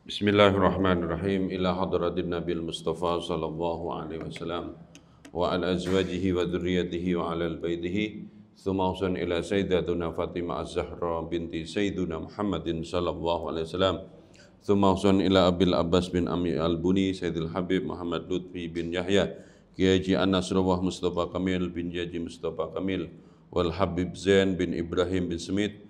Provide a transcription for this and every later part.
بسم الله الرحمن الرحيم إلى حضرة النبي المصطفى صلى الله عليه وسلم وعلى أزواجه وذريته وعلى بيته ثم أوصل إلى سيدتنا فاطمة الزهراء بنت سيدنا محمد صلى الله عليه وسلم ثم أوصل إلى أبي العباس بن أمي البني سيد الحبيب محمد لطفي بن يحيى كيجي أن مصطفى كميل بن جاجي مصطفى كميل والحبيب زين بن إبراهيم بن سميت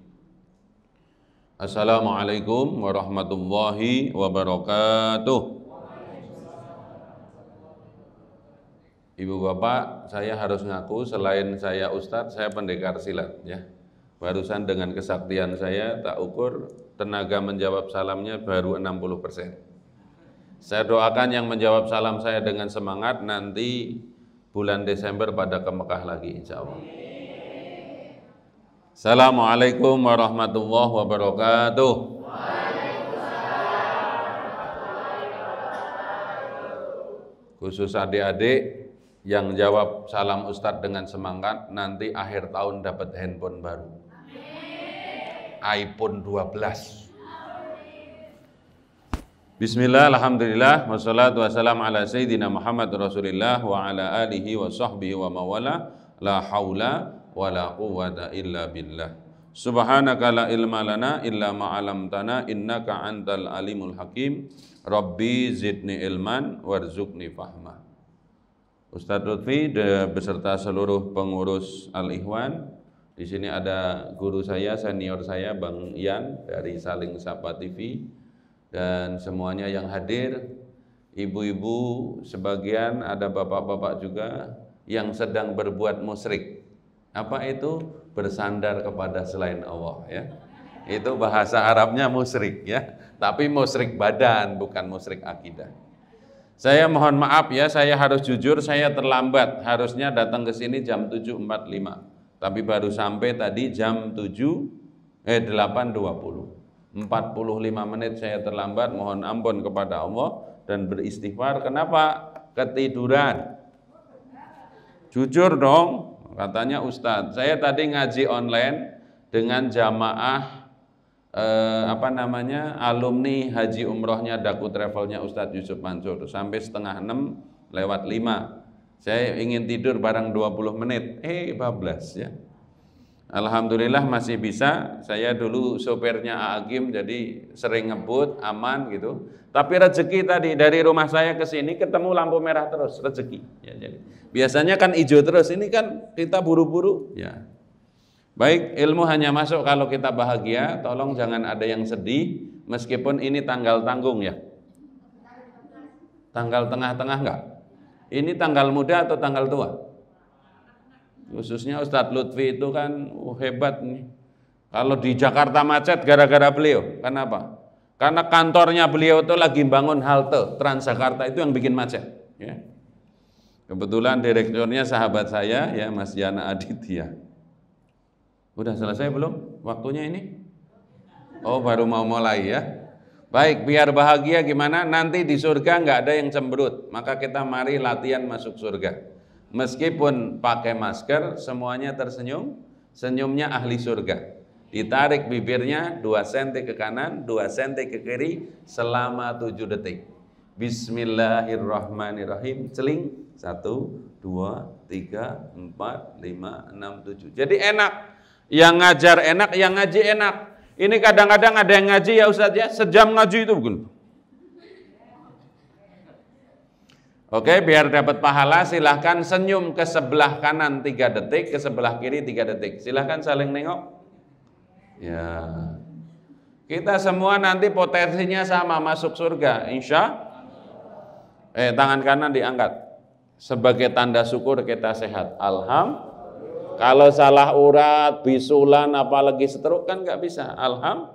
Assalamualaikum warahmatullahi wabarakatuh. Ibu bapak, saya harus ngaku selain saya ustadz, saya pendekar silat ya. Barusan dengan kesaktian saya tak ukur tenaga menjawab salamnya baru 60%. Saya doakan yang menjawab salam saya dengan semangat nanti bulan Desember pada ke Mekah lagi insya Allah. Assalamualaikum warahmatullahi wabarakatuh. Khusus adik-adik yang jawab salam Ustadz dengan semangat, nanti akhir tahun dapat handphone baru. iPhone 12. Bismillah, Alhamdulillah, wassalatu wassalamu ala Sayyidina Muhammad Rasulillah wa ala alihi wa sahbihi wa mawala la hawla wala quwwata illa billah. Subhanaka la ilma lana illa ma 'allamtana innaka antal alimul hakim. Rabbi zidni ilman warzuqni fahma. Ustadz Lutfi beserta seluruh pengurus Al-Ikhwan di sini ada guru saya, senior saya Bang Ian dari Saling Sapa TV dan semuanya yang hadir ibu-ibu sebagian ada bapak-bapak juga yang sedang berbuat musyrik apa itu? Bersandar kepada selain Allah ya. Itu bahasa Arabnya musyrik ya, tapi musyrik badan bukan musyrik akidah. Saya mohon maaf ya, saya harus jujur, saya terlambat. Harusnya datang ke sini jam 7.45. Tapi baru sampai tadi jam 7 eh 8.20. 45 menit saya terlambat, mohon ampun kepada Allah dan beristighfar. Kenapa? Ketiduran. Jujur dong, Katanya Ustadz, saya tadi ngaji online dengan jamaah eh, apa namanya alumni haji umrohnya daku travelnya Ustadz Yusuf Mansur sampai setengah enam lewat lima. Saya ingin tidur barang 20 menit, eh bablas ya. Alhamdulillah masih bisa. Saya dulu sopirnya Agim jadi sering ngebut, aman gitu. Tapi rezeki tadi dari rumah saya ke sini ketemu lampu merah terus rezeki. Ya, jadi biasanya kan hijau terus. Ini kan kita buru-buru. Ya. Baik, ilmu hanya masuk kalau kita bahagia. Tolong jangan ada yang sedih meskipun ini tanggal tanggung ya. Tanggal tengah-tengah enggak? Ini tanggal muda atau tanggal tua? Khususnya Ustadz Lutfi itu kan oh, hebat nih. Kalau di Jakarta macet gara-gara beliau. Kenapa? Karena kantornya beliau itu lagi bangun halte Transjakarta itu yang bikin macet. Ya. Kebetulan direkturnya sahabat saya ya Mas Yana Aditya. Udah selesai belum? Waktunya ini? Oh baru mau mulai ya. Baik, biar bahagia gimana? Nanti di surga nggak ada yang cemberut. Maka kita mari latihan masuk surga. Meskipun pakai masker, semuanya tersenyum, senyumnya ahli surga. Ditarik bibirnya 2 cm ke kanan, 2 cm ke kiri selama 7 detik. Bismillahirrahmanirrahim. Celing. 1, 2, 3, 4, 5, 6, 7. Jadi enak. Yang ngajar enak, yang ngaji enak. Ini kadang-kadang ada yang ngaji ya Ustaz ya, sejam ngaji itu begitu. Oke, biar dapat pahala silahkan senyum ke sebelah kanan tiga detik, ke sebelah kiri tiga detik. Silahkan saling nengok. Ya. Kita semua nanti potensinya sama masuk surga, insya Eh, tangan kanan diangkat. Sebagai tanda syukur kita sehat. Alham. Kalau salah urat, bisulan, apalagi stroke kan nggak bisa. Alham.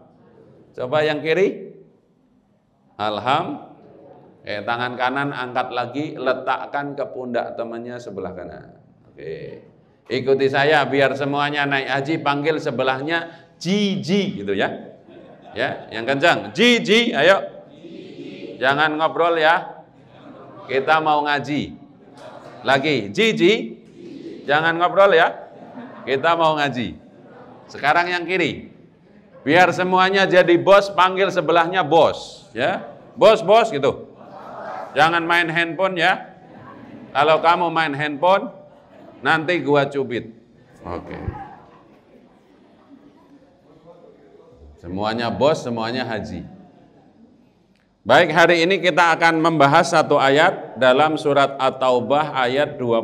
Coba yang kiri. Alhamdulillah Eh, tangan kanan angkat lagi, letakkan ke pundak temannya sebelah kanan. Oke. Ikuti saya biar semuanya naik haji panggil sebelahnya Jiji gitu ya. Ya, yang kencang. Jiji, ayo. Gigi. Jangan ngobrol ya. Kita mau ngaji. Lagi, Jiji. Jangan ngobrol ya. Kita mau ngaji. Sekarang yang kiri. Biar semuanya jadi bos panggil sebelahnya bos, ya. Bos, bos gitu. Jangan main handphone ya. Kalau kamu main handphone, nanti gua cubit. Oke. Semuanya bos, semuanya haji. Baik, hari ini kita akan membahas satu ayat dalam surat At-Taubah ayat 24.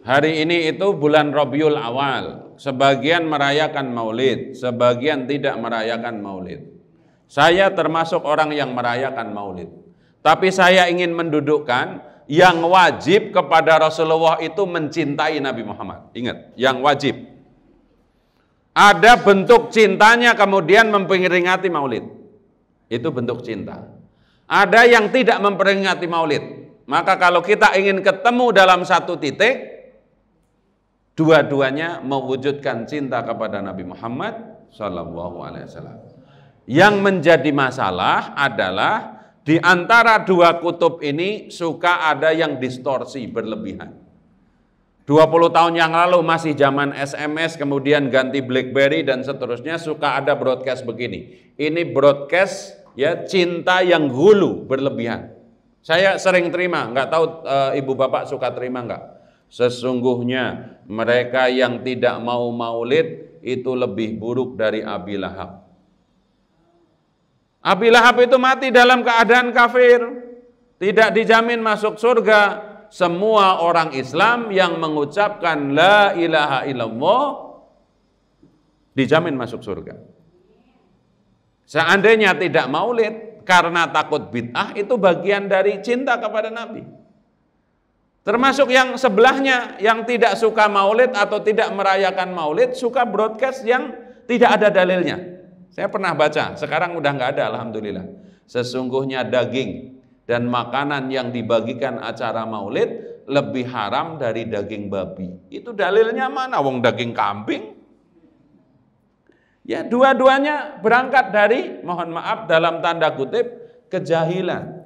Hari ini itu bulan Rabiul Awal. Sebagian merayakan Maulid, sebagian tidak merayakan Maulid. Saya termasuk orang yang merayakan maulid. Tapi saya ingin mendudukkan yang wajib kepada Rasulullah itu mencintai Nabi Muhammad. Ingat, yang wajib. Ada bentuk cintanya kemudian memperingati maulid. Itu bentuk cinta. Ada yang tidak memperingati maulid. Maka kalau kita ingin ketemu dalam satu titik, dua-duanya mewujudkan cinta kepada Nabi Muhammad Sallallahu yang menjadi masalah adalah di antara dua kutub ini suka ada yang distorsi berlebihan. 20 tahun yang lalu masih zaman SMS kemudian ganti BlackBerry dan seterusnya suka ada broadcast begini. Ini broadcast ya cinta yang hulu berlebihan. Saya sering terima, nggak tahu e, ibu bapak suka terima nggak? Sesungguhnya mereka yang tidak mau maulid itu lebih buruk dari Abi Lahab. Abi Lahab itu mati dalam keadaan kafir, tidak dijamin masuk surga. Semua orang Islam yang mengucapkan la ilaha illallah dijamin masuk surga. Seandainya tidak maulid karena takut bid'ah itu bagian dari cinta kepada Nabi. Termasuk yang sebelahnya yang tidak suka maulid atau tidak merayakan maulid suka broadcast yang tidak ada dalilnya. Saya pernah baca, sekarang udah nggak ada alhamdulillah. Sesungguhnya daging dan makanan yang dibagikan acara maulid lebih haram dari daging babi. Itu dalilnya mana? Wong daging kambing. Ya, dua-duanya berangkat dari mohon maaf dalam tanda kutip kejahilan.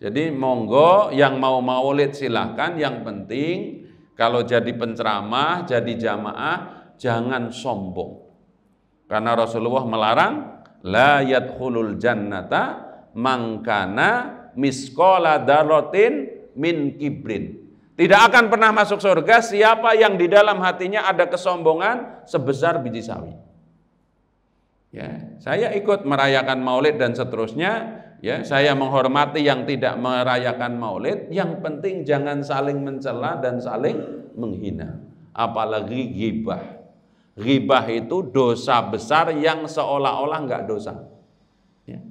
Jadi monggo yang mau maulid silahkan, yang penting kalau jadi penceramah, jadi jamaah, jangan sombong. Karena Rasulullah melarang la yadkhulul jannata mangkana miskola darotin min kibrin. Tidak akan pernah masuk surga siapa yang di dalam hatinya ada kesombongan sebesar biji sawi. Ya, saya ikut merayakan maulid dan seterusnya, ya, saya menghormati yang tidak merayakan maulid, yang penting jangan saling mencela dan saling menghina, apalagi gibah. Ribah itu dosa besar yang seolah-olah nggak dosa. Ya.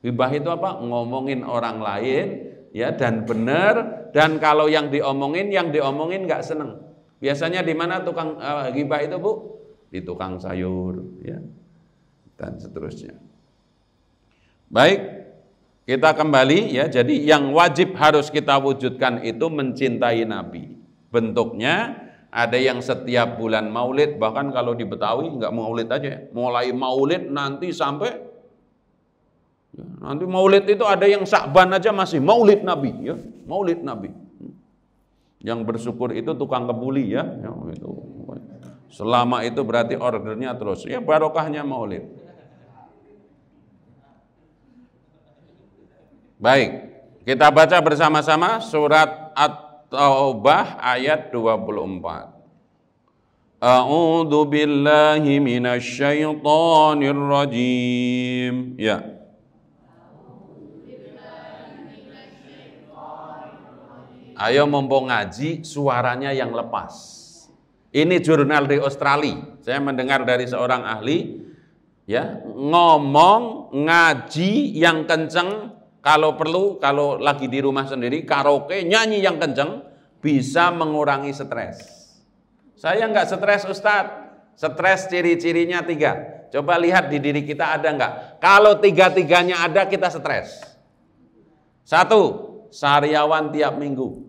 Ribah itu apa? Ngomongin orang lain, ya dan benar. Dan kalau yang diomongin, yang diomongin nggak seneng. Biasanya di mana tukang uh, eh, ribah itu bu? Di tukang sayur, ya dan seterusnya. Baik, kita kembali ya. Jadi yang wajib harus kita wujudkan itu mencintai Nabi. Bentuknya ada yang setiap bulan maulid, bahkan kalau di Betawi nggak maulid aja. Mulai maulid nanti sampai ya, Nanti maulid itu ada yang sakban aja masih maulid Nabi, ya. Maulid Nabi. Yang bersyukur itu tukang kebuli ya, ya itu. Selama itu berarti ordernya terus. Ya barokahnya maulid. Baik, kita baca bersama-sama surat At Taubah ayat 24. A'udzu billahi minasyaitonir rajim. Ya. Ayo mumpung ngaji suaranya yang lepas. Ini jurnal di Australia. Saya mendengar dari seorang ahli ya, ngomong ngaji yang kenceng kalau perlu, kalau lagi di rumah sendiri, karaoke, nyanyi yang kenceng, bisa mengurangi stres. Saya nggak stres Ustadz, stres ciri-cirinya tiga. Coba lihat di diri kita ada nggak? Kalau tiga-tiganya ada, kita stres. Satu, sariawan tiap minggu.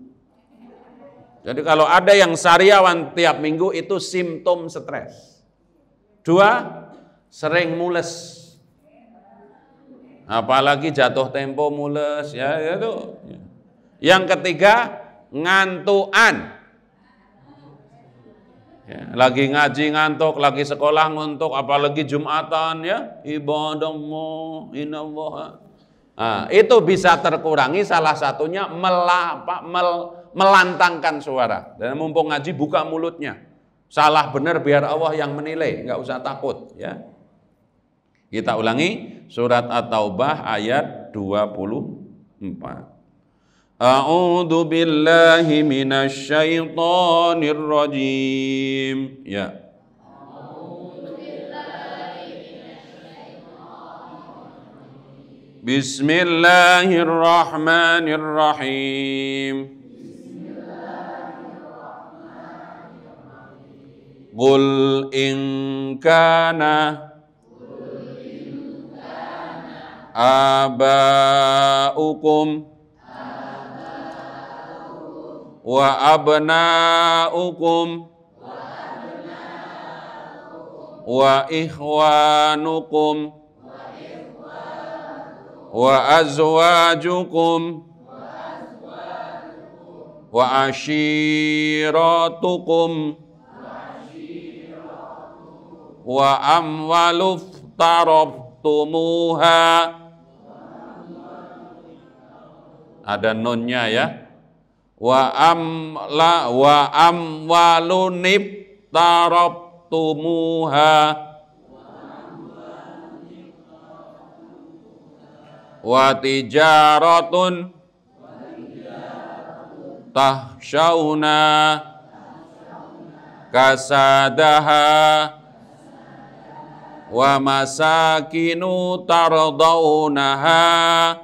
Jadi kalau ada yang sariawan tiap minggu, itu simptom stres. Dua, sering mules Apalagi jatuh tempo mules ya, ya itu. Yang ketiga ngantuan. Ya, lagi ngaji ngantuk, lagi sekolah ngantuk, apalagi Jumatan ya, ibadahmu inallah. Nah, itu bisa terkurangi salah satunya melapa, mel, melantangkan suara. Dan mumpung ngaji buka mulutnya. Salah benar biar Allah yang menilai, nggak usah takut ya. Kita ulangi surat At-Taubah ayat 24. A'udzu billahi minasy syaithanir rajim. Ya. بسم الله الرحمن الرحيم قل إن كان abaukum wa abnaukum wa ikhwanukum wa azwajukum wa ashiratukum wa amwalu tarabtumuha ada nonnya ya wa amla wa tarob tumuha wa tijaratun tahsyauna kasadaha wa masakinu tardaunaha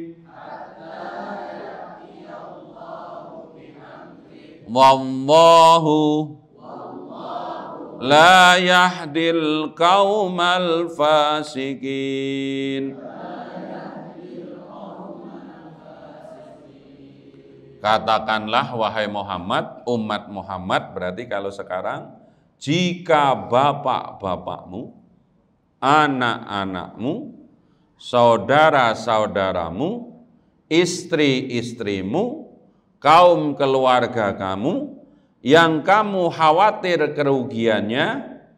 wallahu la yahdil qaumal fasikin Katakanlah wahai Muhammad, umat Muhammad berarti kalau sekarang jika bapak-bapakmu, anak-anakmu, saudara-saudaramu, istri-istrimu, kaum keluarga kamu yang kamu khawatir kerugiannya,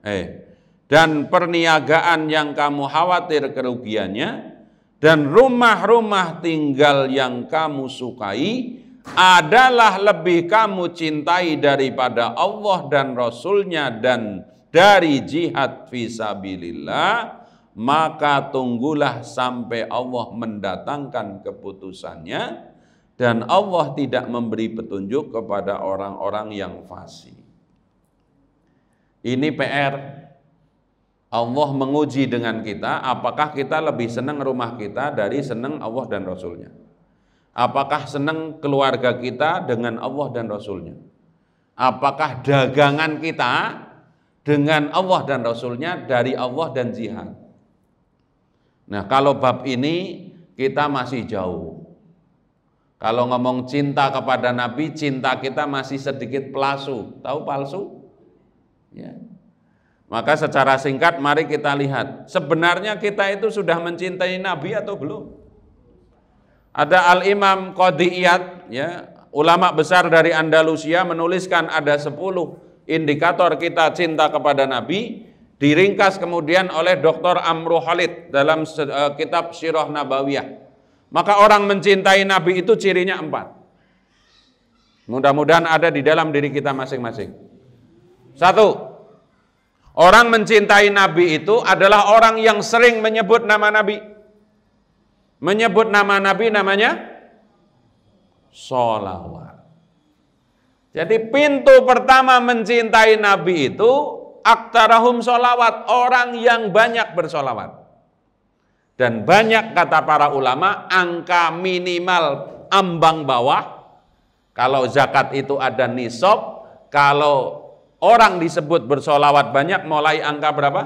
eh, dan perniagaan yang kamu khawatir kerugiannya, dan rumah-rumah tinggal yang kamu sukai adalah lebih kamu cintai daripada Allah dan Rasulnya dan dari jihad visabilillah, maka tunggulah sampai Allah mendatangkan keputusannya, dan Allah tidak memberi petunjuk kepada orang-orang yang fasik. Ini PR. Allah menguji dengan kita apakah kita lebih senang rumah kita dari senang Allah dan Rasulnya. Apakah senang keluarga kita dengan Allah dan Rasulnya. Apakah dagangan kita dengan Allah dan Rasulnya dari Allah dan jihad. Nah kalau bab ini kita masih jauh kalau ngomong cinta kepada Nabi, cinta kita masih sedikit palsu. Tahu palsu? Ya. Maka secara singkat mari kita lihat, sebenarnya kita itu sudah mencintai Nabi atau belum? Ada Al-Imam Qadiyat, ya, ulama besar dari Andalusia menuliskan ada 10 indikator kita cinta kepada Nabi, diringkas kemudian oleh Dr. Amru Khalid dalam eh, kitab Sirah Nabawiyah. Maka orang mencintai Nabi itu cirinya empat. Mudah-mudahan ada di dalam diri kita masing-masing. Satu, orang mencintai Nabi itu adalah orang yang sering menyebut nama Nabi. Menyebut nama Nabi namanya solawat. Jadi pintu pertama mencintai Nabi itu aktarahum solawat, orang yang banyak bersolawat. Dan banyak kata para ulama, angka minimal ambang bawah, kalau zakat itu ada nisab, kalau orang disebut bersolawat banyak, mulai angka berapa?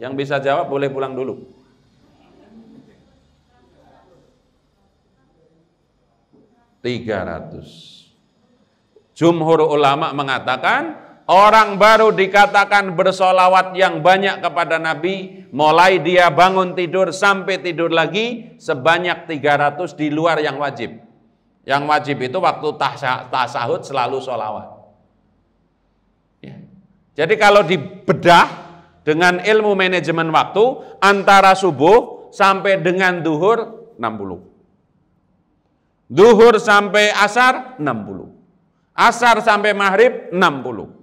Yang bisa jawab boleh pulang dulu. Tiga ratus. Jumhur ulama mengatakan Orang baru dikatakan bersolawat yang banyak kepada Nabi, mulai dia bangun tidur sampai tidur lagi sebanyak 300 di luar yang wajib. Yang wajib itu waktu tasahud selalu solawat. Ya. Jadi kalau dibedah dengan ilmu manajemen waktu, antara subuh sampai dengan duhur 60. Duhur sampai asar 60. Asar sampai maghrib 60.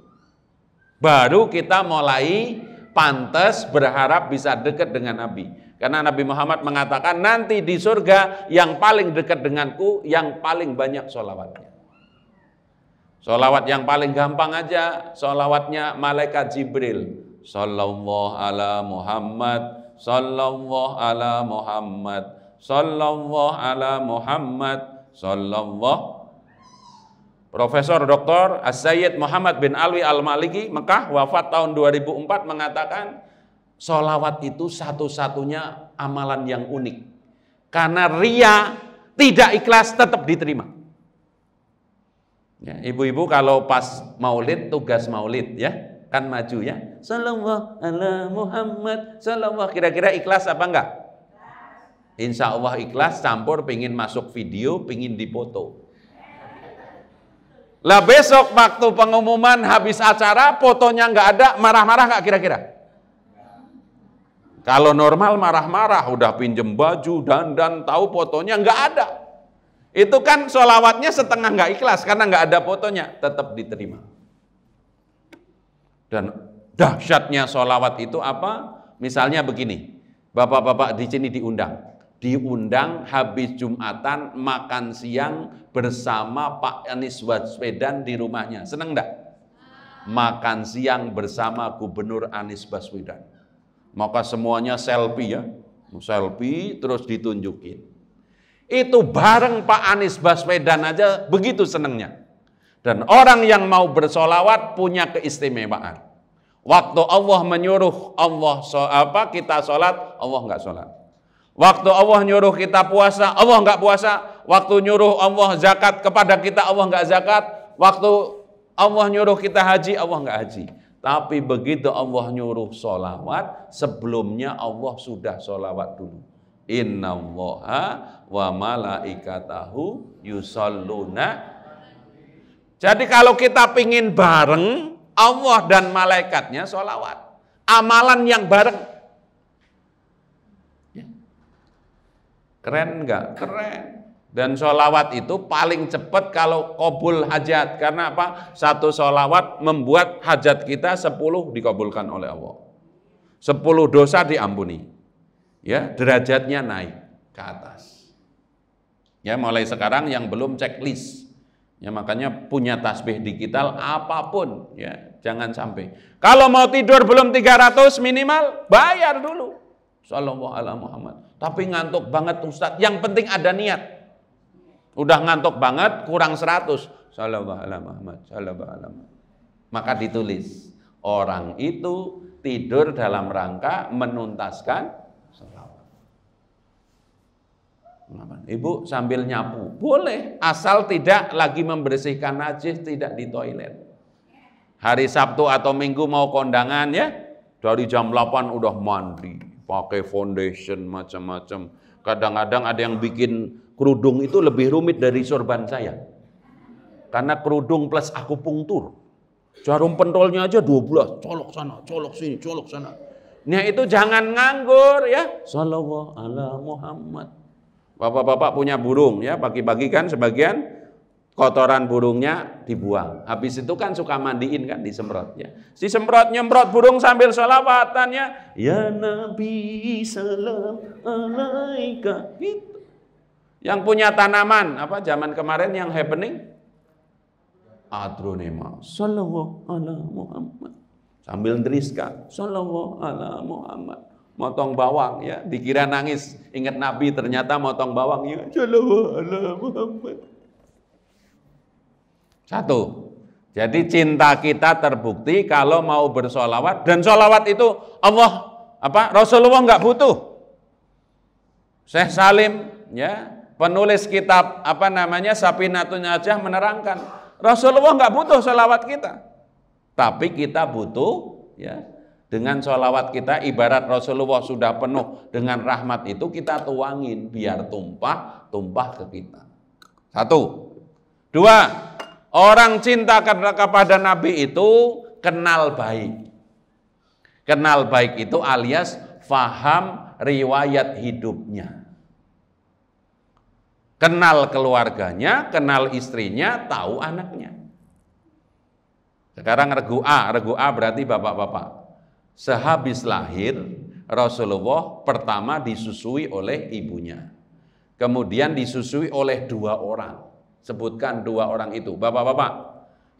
Baru kita mulai pantas berharap bisa dekat dengan Nabi. Karena Nabi Muhammad mengatakan nanti di surga yang paling dekat denganku yang paling banyak sholawatnya. Sholawat yang paling gampang aja, sholawatnya Malaikat Jibril. Sallallahu ala Muhammad, sallallahu ala Muhammad, sallallahu ala Muhammad, sallallahu Profesor Dr. As-Sayyid Muhammad bin Alwi Al-Maliki Mekah wafat tahun 2004 mengatakan solawat itu satu-satunya amalan yang unik karena ria tidak ikhlas tetap diterima ibu ya, ibu-ibu kalau pas maulid tugas maulid ya kan maju ya Salamullah, ala Muhammad Salamullah. kira-kira ikhlas apa enggak Insya Allah ikhlas campur pingin masuk video pingin dipoto lah besok waktu pengumuman habis acara fotonya nggak ada, marah-marah nggak kira-kira? Kalau normal marah-marah, udah pinjem baju, dan dan tahu fotonya nggak ada. Itu kan solawatnya setengah nggak ikhlas karena nggak ada fotonya, tetap diterima. Dan dahsyatnya solawat itu apa? Misalnya begini, bapak-bapak di sini diundang, diundang habis Jumatan makan siang bersama Pak Anies Baswedan di rumahnya. Senang enggak? Makan siang bersama Gubernur Anies Baswedan. Maka semuanya selfie ya. Selfie terus ditunjukin. Itu bareng Pak Anies Baswedan aja begitu senangnya. Dan orang yang mau bersolawat punya keistimewaan. Waktu Allah menyuruh Allah so, apa kita sholat, Allah nggak sholat. Waktu Allah nyuruh kita puasa, Allah nggak puasa. Waktu nyuruh Allah zakat kepada kita, Allah nggak zakat. Waktu Allah nyuruh kita haji, Allah nggak haji. Tapi begitu Allah nyuruh sholawat, sebelumnya Allah sudah sholawat dulu. Inna allaha wa malaikatahu yusalluna. Jadi kalau kita pingin bareng, Allah dan malaikatnya sholawat. Amalan yang bareng, Keren nggak? Keren. Dan sholawat itu paling cepat kalau kobul hajat. Karena apa? Satu sholawat membuat hajat kita sepuluh dikabulkan oleh Allah. Sepuluh dosa diampuni. Ya, derajatnya naik ke atas. Ya, mulai sekarang yang belum checklist. Ya, makanya punya tasbih digital apapun, ya, jangan sampai. Kalau mau tidur belum 300 minimal, bayar dulu. Sallallahu ala Muhammad. Tapi ngantuk banget Ustaz. Yang penting ada niat. Udah ngantuk banget, kurang seratus. Sallallahu Muhammad, sallallahu Maka ditulis, orang itu tidur dalam rangka menuntaskan Ibu sambil nyapu, boleh asal tidak lagi membersihkan najis, tidak di toilet. Hari Sabtu atau Minggu mau kondangan ya, dari jam 8 udah mandi, pakai foundation macam-macam. Kadang-kadang ada yang bikin kerudung itu lebih rumit dari sorban saya. Karena kerudung plus aku pungtur. Jarum pentolnya aja 12, colok sana, colok sini, colok sana. Nah itu jangan nganggur ya. Sallallahu ala Muhammad. Bapak-bapak punya burung ya, pagi-pagi kan sebagian kotoran burungnya dibuang. Habis itu kan suka mandiin kan disemprot ya. Si semprot nyemprot burung sambil selawatannya. Ya Nabi salam alaika. Gitu. Yang punya tanaman apa zaman kemarin yang happening? Adronema. Sallallahu ala Muhammad. Sambil ndriska. Sallallahu ala Muhammad. Motong bawang ya, dikira nangis. Ingat Nabi ternyata motong bawang ya. Sallallahu ala Muhammad satu. Jadi cinta kita terbukti kalau mau bersolawat dan solawat itu Allah apa Rasulullah nggak butuh. Syekh Salim ya penulis kitab apa namanya Sapinatun Najah menerangkan Rasulullah nggak butuh solawat kita, tapi kita butuh ya dengan solawat kita ibarat Rasulullah sudah penuh dengan rahmat itu kita tuangin biar tumpah tumpah ke kita. Satu, dua, Orang cinta kepada Nabi itu kenal baik. Kenal baik itu alias faham riwayat hidupnya. Kenal keluarganya, kenal istrinya, tahu anaknya. Sekarang regu A, regu A berarti bapak-bapak. Sehabis lahir, Rasulullah pertama disusui oleh ibunya. Kemudian disusui oleh dua orang. Sebutkan dua orang itu. Bapak-bapak,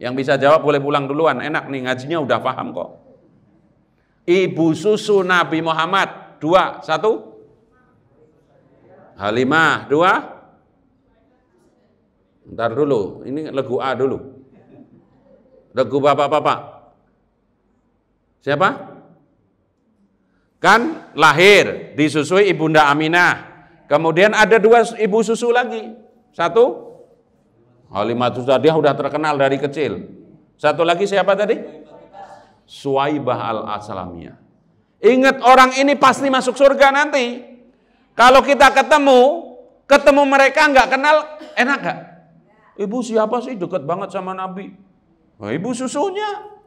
yang bisa jawab boleh pulang duluan. Enak nih, ngajinya udah paham kok. Ibu susu Nabi Muhammad. Dua, satu. Halimah, dua. Ntar dulu, ini legu A dulu. Legu bapak-bapak. Siapa? Kan lahir, disusui Ibunda Aminah. Kemudian ada dua ibu susu lagi. Satu, Halimatus Sadiah sudah terkenal dari kecil. Satu lagi siapa tadi? Suwaibah al-Aslamiyah. Ingat orang ini pasti masuk surga nanti. Kalau kita ketemu, ketemu mereka nggak kenal, enak nggak? Ibu siapa sih dekat banget sama Nabi? Nah, ibu susunya.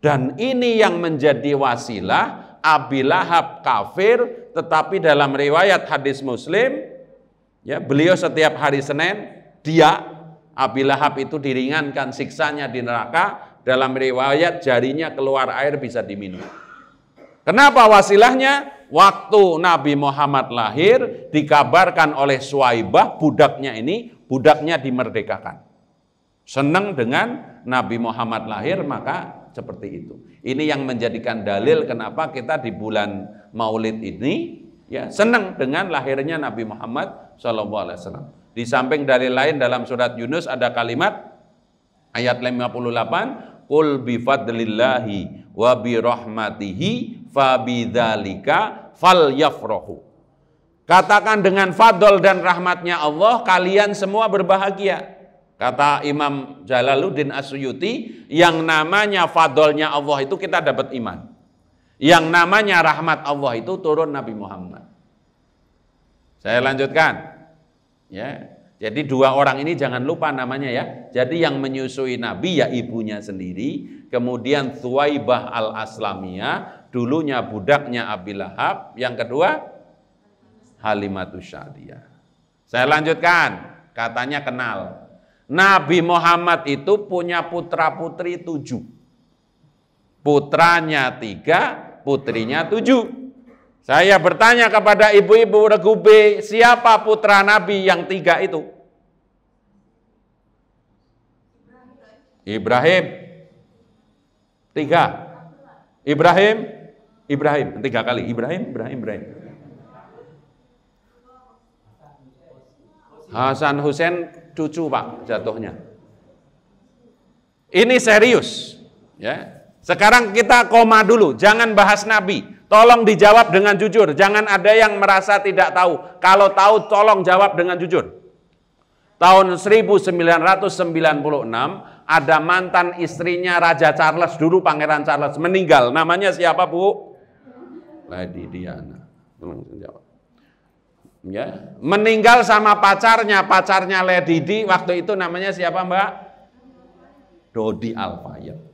Dan ini yang menjadi wasilah Abi Lahab kafir, tetapi dalam riwayat hadis Muslim, ya beliau setiap hari Senin dia Abi Lahab itu diringankan siksanya di neraka dalam riwayat jarinya keluar air bisa diminum. Kenapa wasilahnya? Waktu Nabi Muhammad lahir dikabarkan oleh Suwaibah budaknya ini budaknya dimerdekakan. Senang dengan Nabi Muhammad lahir maka seperti itu. Ini yang menjadikan dalil kenapa kita di bulan Maulid ini ya senang dengan lahirnya Nabi Muhammad SAW. Di samping dari lain dalam surat Yunus ada kalimat ayat 58, "Qul bi fadlillahi wa bi rahmatihi bidzalika falyafrahu." Katakan dengan fadl dan rahmatnya Allah, kalian semua berbahagia. Kata Imam Jalaluddin Asyuyuti, yang namanya fadlnya Allah itu kita dapat iman. Yang namanya rahmat Allah itu turun Nabi Muhammad. Saya lanjutkan. Ya. Jadi dua orang ini jangan lupa namanya ya. Jadi yang menyusui Nabi ya ibunya sendiri, kemudian Thuwaibah al-Aslamiyah, dulunya budaknya Abi Lahab, yang kedua Halimatus Syadiyah. Saya lanjutkan, katanya kenal. Nabi Muhammad itu punya putra-putri tujuh. Putranya tiga, putrinya tujuh. Saya bertanya kepada ibu-ibu Regube, siapa putra Nabi yang tiga itu? Ibrahim. Tiga. Ibrahim, Ibrahim, tiga kali. Ibrahim, Ibrahim, Ibrahim. Hasan Hussein cucu pak jatuhnya. Ini serius, ya. Sekarang kita koma dulu, jangan bahas Nabi. Tolong dijawab dengan jujur. Jangan ada yang merasa tidak tahu. Kalau tahu, tolong jawab dengan jujur. Tahun 1996 ada mantan istrinya Raja Charles dulu Pangeran Charles meninggal. Namanya siapa Bu? Lady Diana. Tolong jawab. Ya, meninggal sama pacarnya, pacarnya Lady Di waktu itu namanya siapa Mbak? Dodi Alfayet.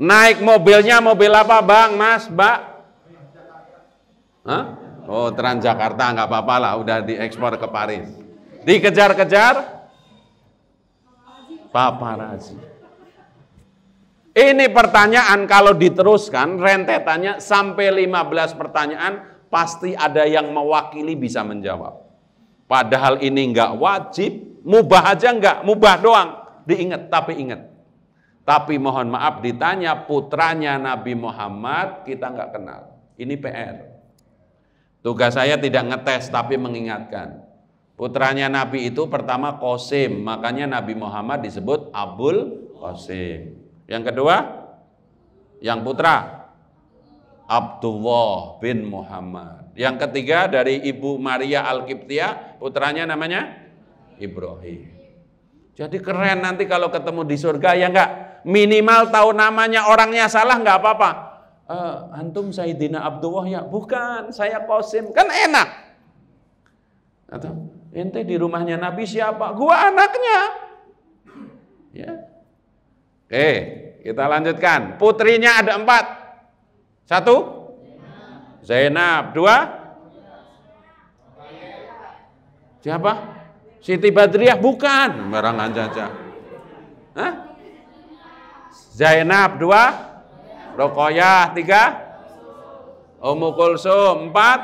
Naik mobilnya mobil apa bang, mas, mbak? Hah? Oh Transjakarta nggak apa-apa lah, udah diekspor ke Paris. Dikejar-kejar? Paparazzi. Ini pertanyaan kalau diteruskan rentetannya sampai 15 pertanyaan pasti ada yang mewakili bisa menjawab. Padahal ini nggak wajib, mubah aja nggak, mubah doang. Diingat, tapi ingat. Tapi mohon maaf ditanya putranya Nabi Muhammad kita nggak kenal. Ini PR. Tugas saya tidak ngetes tapi mengingatkan. Putranya Nabi itu pertama Qasim, makanya Nabi Muhammad disebut Abul Qasim. Yang kedua, yang putra Abdullah bin Muhammad. Yang ketiga dari Ibu Maria al kiptia putranya namanya Ibrahim. Jadi keren nanti kalau ketemu di surga ya enggak? Minimal tahu namanya orangnya salah nggak apa-apa. Uh, antum Saidina Abdullah ya? Bukan, saya Qasim. Kan enak. Atau ente di rumahnya Nabi siapa? Gua anaknya. Ya. Oke, kita lanjutkan. Putrinya ada empat. Satu, Zainab. Dua, siapa? Siti Badriah bukan, barang aja aja. Hah? Zainab dua, Rokoyah tiga, Ummu Kulsum empat,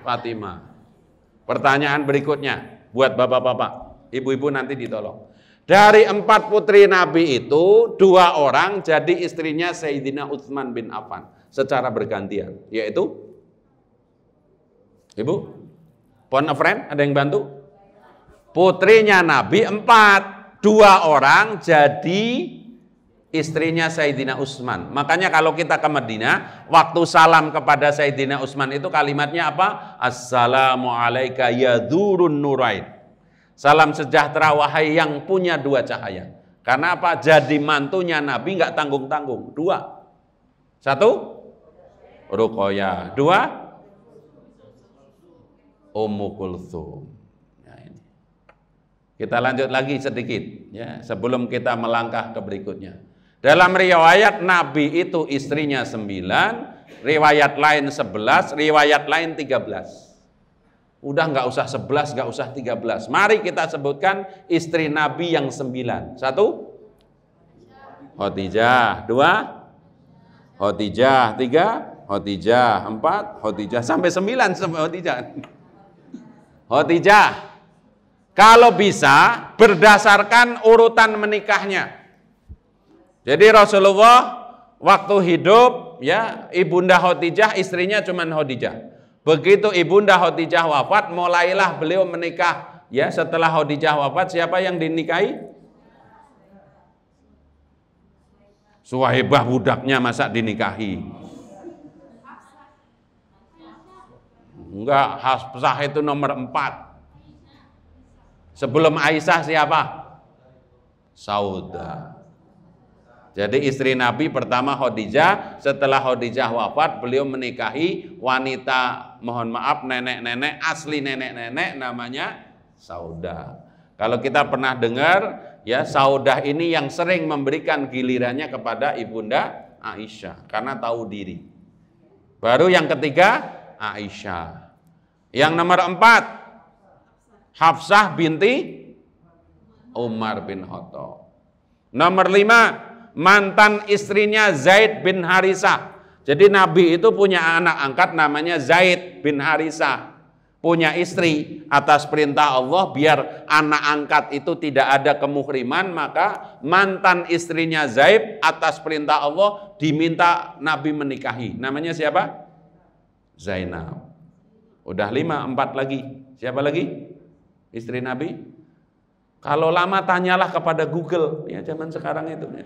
Fatima. Pertanyaan berikutnya buat bapak-bapak, ibu-ibu nanti ditolong. Dari empat putri Nabi itu, dua orang jadi istrinya Sayyidina Utsman bin Affan secara bergantian, yaitu Ibu, pon a friend, ada yang bantu? Putrinya Nabi empat, dua orang jadi istrinya Sayyidina Utsman. Makanya kalau kita ke Madinah, waktu salam kepada Sayyidina Utsman itu kalimatnya apa? Assalamu alayka ya dzurun nurain. Salam sejahtera wahai yang punya dua cahaya. Karena apa? Jadi mantunya Nabi nggak tanggung-tanggung. Dua. Satu Rukoya, Dua Ummu Kulthum. Nah, kita lanjut lagi sedikit ya sebelum kita melangkah ke berikutnya. Dalam riwayat Nabi itu istrinya sembilan, riwayat lain sebelas, riwayat lain tiga belas. Udah nggak usah sebelas, nggak usah tiga belas. Mari kita sebutkan istri Nabi yang sembilan. Satu, Khadijah. Dua, Khadijah. Tiga, Khadijah. Empat, Khadijah. Sampai sembilan sampai Khadijah. Khadijah. Kalau bisa berdasarkan urutan menikahnya. Jadi Rasulullah waktu hidup ya ibunda Khadijah istrinya cuma Khadijah. Begitu ibunda Khadijah wafat, mulailah beliau menikah. Ya, setelah Khadijah wafat, siapa yang dinikahi? Suhaibah budaknya masa dinikahi. Enggak, Hafsah itu nomor empat. Sebelum Aisyah siapa? Saudah. Jadi istri Nabi pertama Khadijah, setelah Khadijah wafat beliau menikahi wanita mohon maaf nenek-nenek asli nenek-nenek namanya Saudah. Kalau kita pernah dengar ya Saudah ini yang sering memberikan gilirannya kepada ibunda Aisyah karena tahu diri. Baru yang ketiga Aisyah. Yang nomor empat Hafsah binti Umar bin Khattab. Nomor lima mantan istrinya Zaid bin Harisah. Jadi Nabi itu punya anak angkat namanya Zaid bin Harisah. Punya istri atas perintah Allah biar anak angkat itu tidak ada kemuhriman maka mantan istrinya Zaid atas perintah Allah diminta Nabi menikahi. Namanya siapa? Zainab. Udah lima, empat lagi. Siapa lagi? Istri Nabi? Kalau lama tanyalah kepada Google ya zaman sekarang itu. Ya.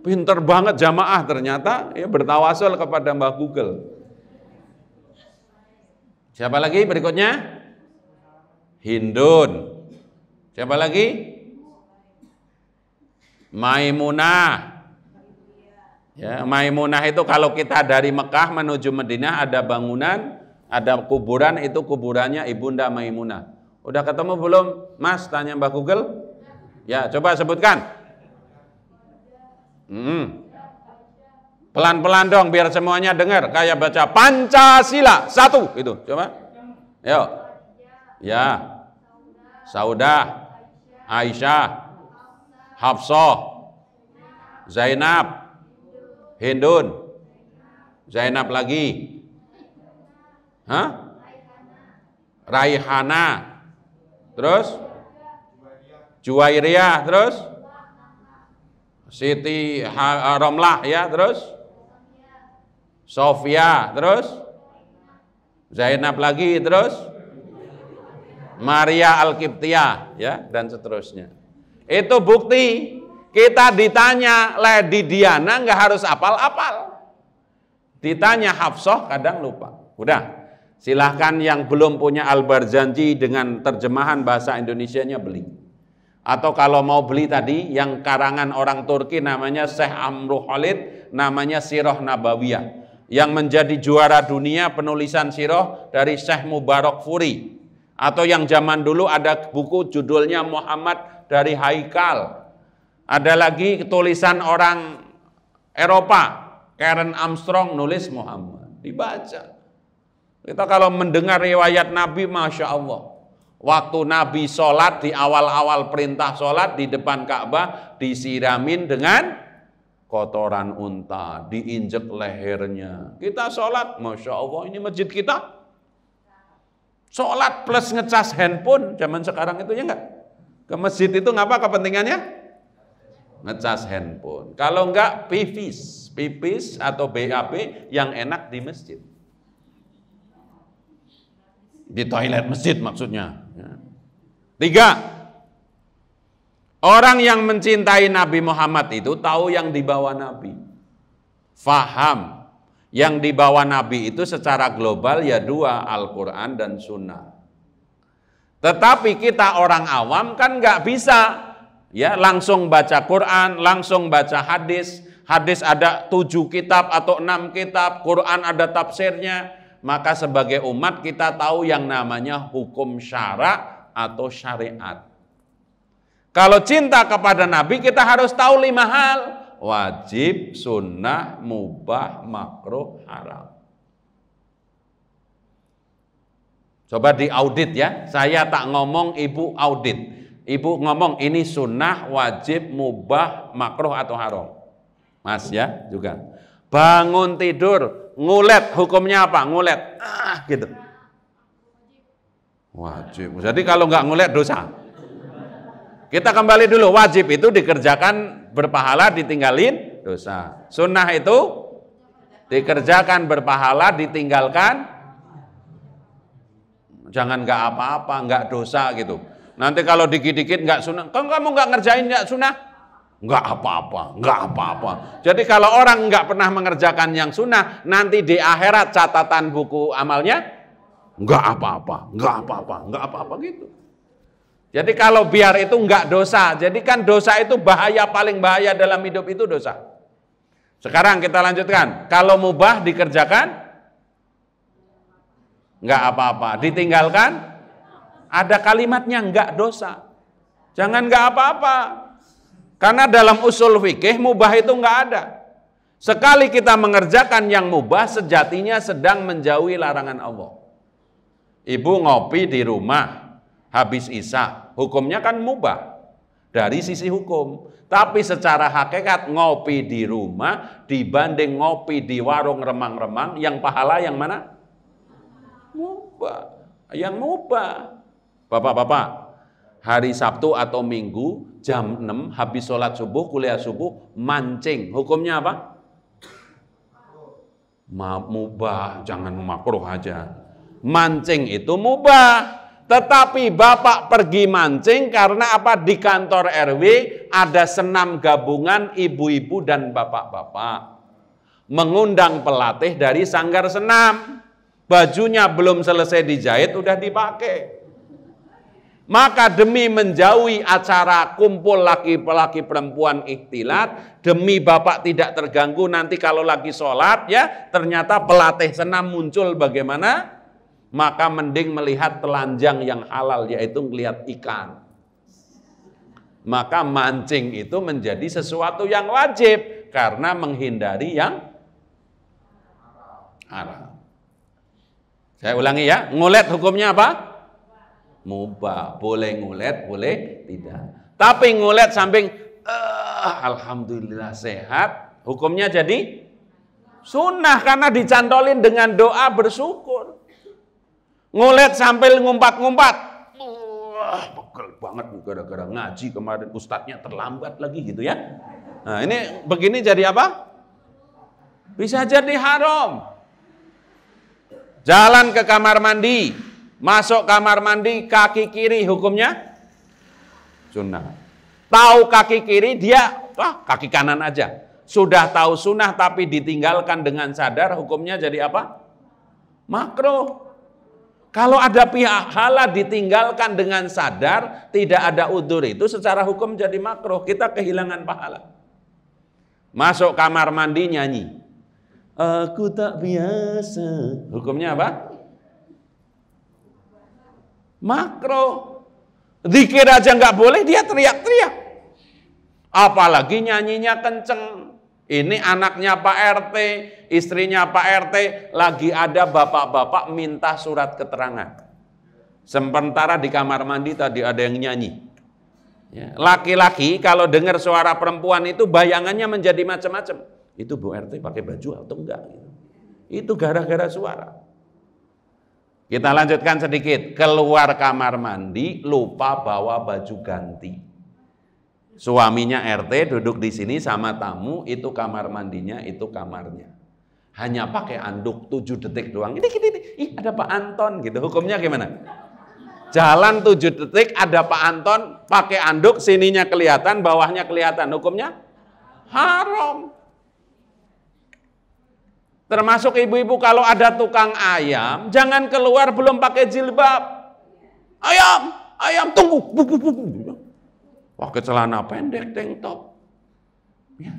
Pinter banget jamaah ternyata ya bertawasul kepada Mbah Google. Siapa lagi berikutnya? Hindun. Siapa lagi? Maimunah. Ya, Maimunah itu kalau kita dari Mekah menuju Madinah ada bangunan, ada kuburan itu kuburannya Ibunda Maimunah. Udah ketemu belum? Mas tanya Mbak Google. Ya, coba sebutkan. Hmm. Pelan-pelan dong biar semuanya dengar kayak baca Pancasila satu itu Coba. Yo. Ya. Saudah, Aisyah, Hafsah, Zainab, Hindun, Zainab lagi. Hah? Raihana. Terus? Juwairiyah, terus? Siti Romlah ya, terus Sofia, terus Zainab lagi, terus Maria al ya dan seterusnya. Itu bukti kita ditanya Lady Diana nggak harus apal-apal. Ditanya Hafsah kadang lupa. Udah, silahkan yang belum punya albar janji dengan terjemahan bahasa Indonesia-nya beli. Atau kalau mau beli tadi yang karangan orang Turki namanya Syekh Amru Khalid, namanya Sirah Nabawiyah. Yang menjadi juara dunia penulisan sirah dari Syekh Mubarak Furi. Atau yang zaman dulu ada buku judulnya Muhammad dari Haikal. Ada lagi tulisan orang Eropa, Karen Armstrong nulis Muhammad. Dibaca. Kita kalau mendengar riwayat Nabi, Masya Allah. Waktu Nabi sholat di awal-awal perintah sholat di depan Ka'bah disiramin dengan kotoran unta, diinjek lehernya. Kita sholat, Masya Allah ini masjid kita. Sholat plus ngecas handphone zaman sekarang itu ya enggak? Ke masjid itu ngapa kepentingannya? Ngecas handphone. Kalau enggak pipis, pipis atau BAP yang enak di masjid. Di toilet masjid maksudnya. Tiga, orang yang mencintai Nabi Muhammad itu tahu yang dibawa Nabi. Faham. Yang dibawa Nabi itu secara global ya dua, Al-Quran dan Sunnah. Tetapi kita orang awam kan nggak bisa ya langsung baca Quran, langsung baca hadis. Hadis ada tujuh kitab atau enam kitab, Quran ada tafsirnya. Maka sebagai umat kita tahu yang namanya hukum syarak atau syariat. Kalau cinta kepada Nabi kita harus tahu lima hal. Wajib, sunnah, mubah, makruh, haram. Coba diaudit ya. Saya tak ngomong ibu audit. Ibu ngomong ini sunnah, wajib, mubah, makruh atau haram. Mas ya juga. Bangun tidur, ngulet hukumnya apa? Ngulet. Ah gitu. Wajib. Jadi kalau nggak ngulek dosa. Kita kembali dulu, wajib itu dikerjakan berpahala, ditinggalin dosa. Sunnah itu dikerjakan berpahala, ditinggalkan jangan nggak apa-apa, nggak dosa gitu. Nanti kalau dikit-dikit nggak sunnah, kan kamu nggak ngerjain nggak sunnah, nggak apa-apa, nggak apa-apa. Jadi kalau orang nggak pernah mengerjakan yang sunnah, nanti di akhirat catatan buku amalnya enggak apa-apa, enggak apa-apa, enggak apa-apa gitu. Jadi kalau biar itu enggak dosa. Jadi kan dosa itu bahaya paling bahaya dalam hidup itu dosa. Sekarang kita lanjutkan. Kalau mubah dikerjakan enggak apa-apa, ditinggalkan ada kalimatnya enggak dosa. Jangan enggak apa-apa. Karena dalam usul fikih mubah itu enggak ada. Sekali kita mengerjakan yang mubah sejatinya sedang menjauhi larangan Allah. Ibu ngopi di rumah habis Isa, hukumnya kan mubah dari sisi hukum. Tapi secara hakikat ngopi di rumah dibanding ngopi di warung remang-remang, yang pahala yang mana? Mubah. Yang mubah. Bapak-bapak, hari Sabtu atau Minggu jam 6 habis sholat subuh, kuliah subuh, mancing. Hukumnya apa? Mubah, jangan makruh aja mancing itu mubah. Tetapi Bapak pergi mancing karena apa? Di kantor RW ada senam gabungan ibu-ibu dan bapak-bapak. Mengundang pelatih dari sanggar senam. Bajunya belum selesai dijahit, udah dipakai. Maka demi menjauhi acara kumpul laki-laki perempuan ikhtilat, demi bapak tidak terganggu nanti kalau lagi sholat ya, ternyata pelatih senam muncul bagaimana? maka mending melihat telanjang yang halal yaitu melihat ikan. Maka mancing itu menjadi sesuatu yang wajib karena menghindari yang haram. Saya ulangi ya, ngulet hukumnya apa? Mubah. Boleh ngulet, boleh tidak. Tapi ngulet samping uh, alhamdulillah sehat, hukumnya jadi sunnah karena dicantolin dengan doa bersyukur. Ngulet sambil ngumpat-ngumpat. Wah, pegel banget gara-gara ngaji kemarin ustadznya terlambat lagi gitu ya. Nah, ini begini jadi apa? Bisa jadi haram. Jalan ke kamar mandi, masuk kamar mandi kaki kiri hukumnya sunnah. Tahu kaki kiri dia, wah kaki kanan aja. Sudah tahu sunnah tapi ditinggalkan dengan sadar hukumnya jadi apa? Makro. Kalau ada pihak halal ditinggalkan dengan sadar, tidak ada udur itu secara hukum jadi makruh. Kita kehilangan pahala. Masuk kamar mandi nyanyi. Aku tak biasa. Hukumnya apa? Makro. Zikir aja nggak boleh, dia teriak-teriak. Apalagi nyanyinya kenceng. Ini anaknya Pak RT, istrinya Pak RT, lagi ada bapak-bapak minta surat keterangan. Sementara di kamar mandi tadi ada yang nyanyi. Ya, laki-laki kalau dengar suara perempuan itu bayangannya menjadi macam-macam. Itu Bu RT pakai baju atau enggak? Itu gara-gara suara. Kita lanjutkan sedikit. Keluar kamar mandi, lupa bawa baju ganti. Suaminya RT duduk di sini sama tamu, itu kamar mandinya, itu kamarnya. Hanya pakai anduk 7 detik doang. Ini, ini, Ih, ada Pak Anton gitu. Hukumnya gimana? Jalan 7 detik, ada Pak Anton, pakai anduk, sininya kelihatan, bawahnya kelihatan. Hukumnya? Haram. Termasuk ibu-ibu kalau ada tukang ayam, jangan keluar belum pakai jilbab. Ayam, ayam tunggu. Bu, bu, bu. Pakai celana pendek, tank top. Ya.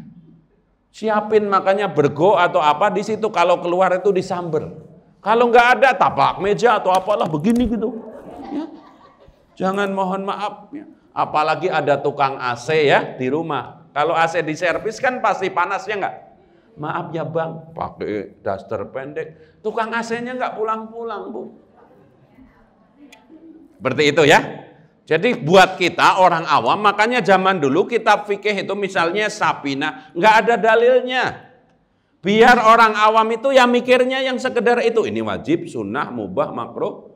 Siapin makanya bergo atau apa di situ kalau keluar itu disamber. Kalau nggak ada tapak meja atau apalah begini gitu. Ya. Jangan mohon maaf. Ya. Apalagi ada tukang AC ya di rumah. Kalau AC diservis kan pasti panas ya nggak. Maaf ya bang, pakai daster pendek. Tukang AC-nya nggak pulang-pulang bu. Seperti itu ya. Jadi buat kita orang awam, makanya zaman dulu kitab fikih itu misalnya sapina, nggak ada dalilnya. Biar orang awam itu yang mikirnya yang sekedar itu. Ini wajib, sunnah, mubah, makruh.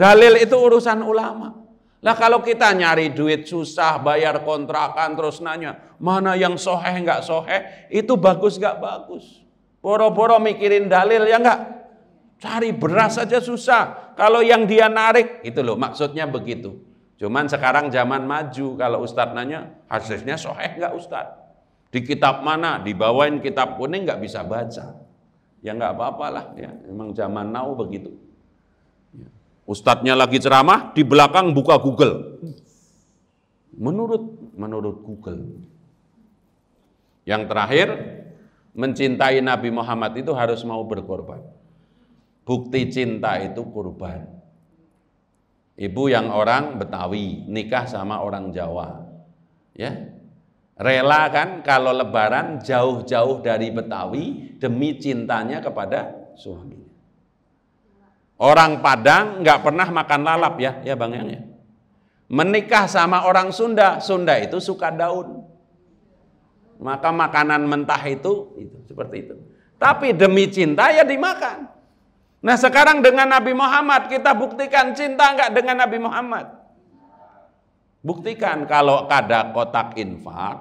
Dalil itu urusan ulama. Lah kalau kita nyari duit susah, bayar kontrakan, terus nanya, mana yang soheh nggak soheh, itu bagus nggak bagus. Boro-boro mikirin dalil, ya nggak? Cari beras saja susah. Kalau yang dia narik, itu loh maksudnya begitu. Cuman sekarang zaman maju, kalau Ustadz nanya, hadisnya soheh nggak Ustadz? Di kitab mana? Dibawain kitab kuning nggak bisa baca. Ya nggak apa-apalah, ya. emang zaman now begitu. Ya. Ustadznya lagi ceramah, di belakang buka Google. Menurut menurut Google. Yang terakhir, mencintai Nabi Muhammad itu harus mau berkorban. Bukti cinta itu korban. Ibu yang orang Betawi nikah sama orang Jawa. Ya. Rela kan kalau lebaran jauh-jauh dari Betawi demi cintanya kepada suaminya. Orang Padang nggak pernah makan lalap ya, ya Bang Yang ya. Menikah sama orang Sunda, Sunda itu suka daun. Maka makanan mentah itu itu seperti itu. Tapi demi cinta ya dimakan. Nah sekarang dengan Nabi Muhammad kita buktikan cinta enggak dengan Nabi Muhammad? Buktikan kalau ada kotak infak